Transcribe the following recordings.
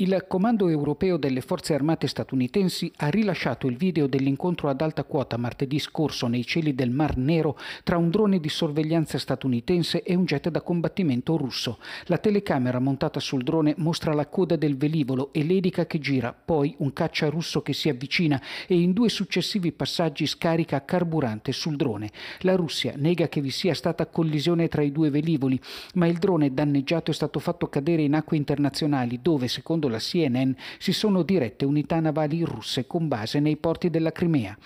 Il Comando europeo delle Forze Armate statunitensi ha rilasciato il video dell'incontro ad alta quota martedì scorso nei cieli del Mar Nero tra un drone di sorveglianza statunitense e un jet da combattimento russo. La telecamera montata sul drone mostra la coda del velivolo e l'edica che gira, poi un caccia russo che si avvicina e in due successivi passaggi scarica carburante sul drone. La Russia nega che vi sia stata collisione tra i due velivoli, ma il drone danneggiato è stato fatto cadere in acque internazionali dove, secondo secondo la CNN, si sono dirette unità navali russe con base nei porti della Crimea.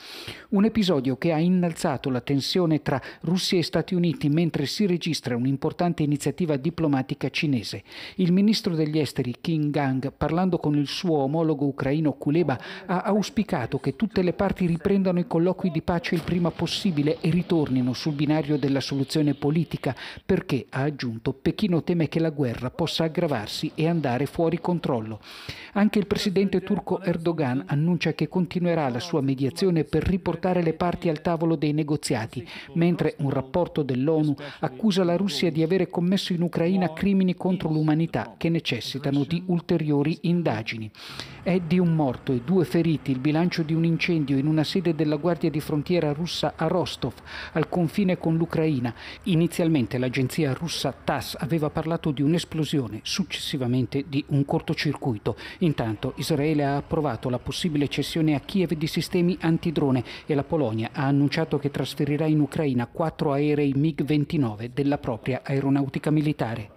Un episodio che ha innalzato la tensione tra Russia e Stati Uniti mentre si registra un'importante iniziativa diplomatica cinese. Il ministro degli esteri King Gang, parlando con il suo omologo ucraino Kuleba, ha auspicato che tutte le parti riprendano i colloqui di pace il prima possibile e ritornino sul binario della soluzione politica perché, ha aggiunto, Pechino teme che la guerra possa aggravarsi e andare fuori controllo farlo. Anche il presidente turco Erdogan annuncia che continuerà la sua mediazione per riportare le parti al tavolo dei negoziati, mentre un rapporto dell'ONU accusa la Russia di avere commesso in Ucraina crimini contro l'umanità che necessitano di ulteriori indagini. È di un morto e due feriti il bilancio di un incendio in una sede della Guardia di Frontiera russa a Rostov, al confine con l'Ucraina. Inizialmente l'agenzia russa TASS aveva parlato di un'esplosione, successivamente di un cortocircuito cortocircuito. Intanto Israele ha approvato la possibile cessione a Kiev di sistemi antidrone e la Polonia ha annunciato che trasferirà in Ucraina quattro aerei MiG-29 della propria aeronautica militare.